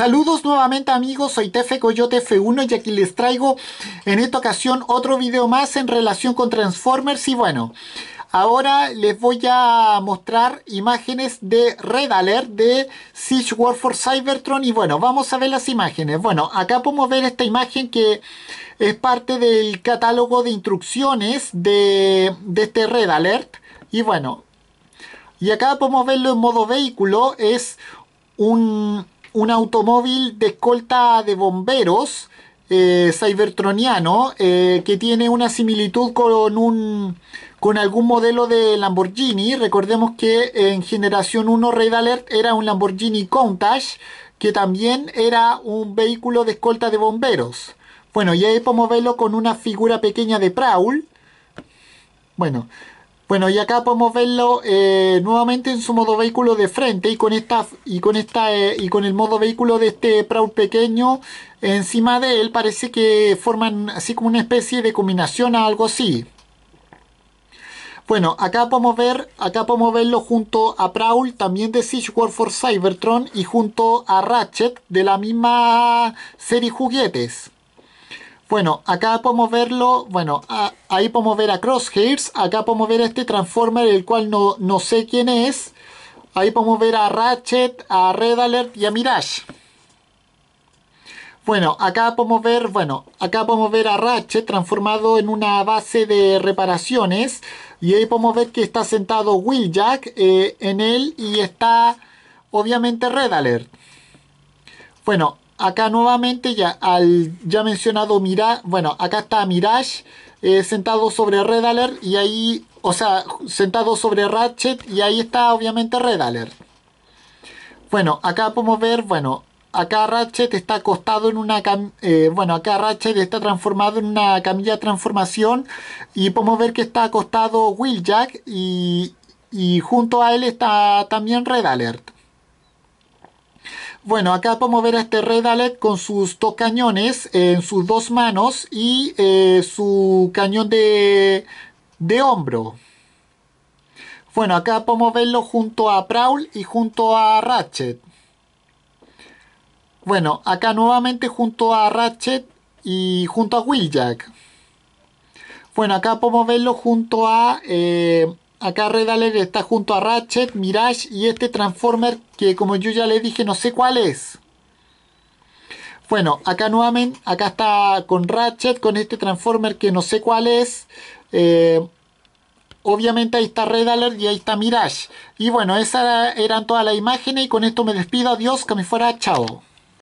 Saludos nuevamente amigos, soy Tefe Coyote F1 y aquí les traigo en esta ocasión otro video más en relación con Transformers y bueno, ahora les voy a mostrar imágenes de Red Alert de Siege War for Cybertron y bueno, vamos a ver las imágenes. Bueno, acá podemos ver esta imagen que es parte del catálogo de instrucciones de, de este Red Alert y bueno, y acá podemos verlo en modo vehículo, es un un automóvil de escolta de bomberos eh, cybertroniano eh, que tiene una similitud con un con algún modelo de Lamborghini recordemos que en generación 1 Red Alert era un Lamborghini Countach que también era un vehículo de escolta de bomberos bueno y ahí podemos verlo con una figura pequeña de Prowl bueno bueno, y acá podemos verlo eh, nuevamente en su modo vehículo de frente y con esta y con esta eh, y con el modo vehículo de este Prowl pequeño encima de él parece que forman así como una especie de combinación a algo así. Bueno, acá podemos ver, acá podemos verlo junto a Prowl, también de Siege War for Cybertron y junto a Ratchet de la misma serie juguetes. Bueno, acá podemos verlo, bueno, ahí podemos ver a Crosshairs, acá podemos ver a este Transformer, el cual no, no sé quién es. Ahí podemos ver a Ratchet, a Red Alert y a Mirage. Bueno, acá podemos ver, bueno, acá podemos ver a Ratchet transformado en una base de reparaciones. Y ahí podemos ver que está sentado Willjack eh, en él y está obviamente Red Alert. Bueno, acá nuevamente ya al ya mencionado mira bueno, acá está Mirage eh, sentado sobre Red Alert y ahí, o sea, sentado sobre Ratchet y ahí está obviamente Red Alert. Bueno, acá podemos ver, bueno, acá Ratchet está acostado en una eh, bueno, acá Ratchet está transformado en una camilla de transformación y podemos ver que está acostado Willjack y, y junto a él está también Red Alert. Bueno, acá podemos ver a este Alert con sus dos cañones en sus dos manos y eh, su cañón de, de hombro. Bueno, acá podemos verlo junto a Prowl y junto a Ratchet. Bueno, acá nuevamente junto a Ratchet y junto a Willjack. Bueno, acá podemos verlo junto a eh, Acá Red Alert está junto a Ratchet, Mirage y este Transformer que como yo ya le dije no sé cuál es. Bueno, acá nuevamente, acá está con Ratchet, con este Transformer que no sé cuál es. Eh, obviamente ahí está Red Alert y ahí está Mirage. Y bueno, esas eran todas las imágenes y con esto me despido. Adiós, que me fuera, chao.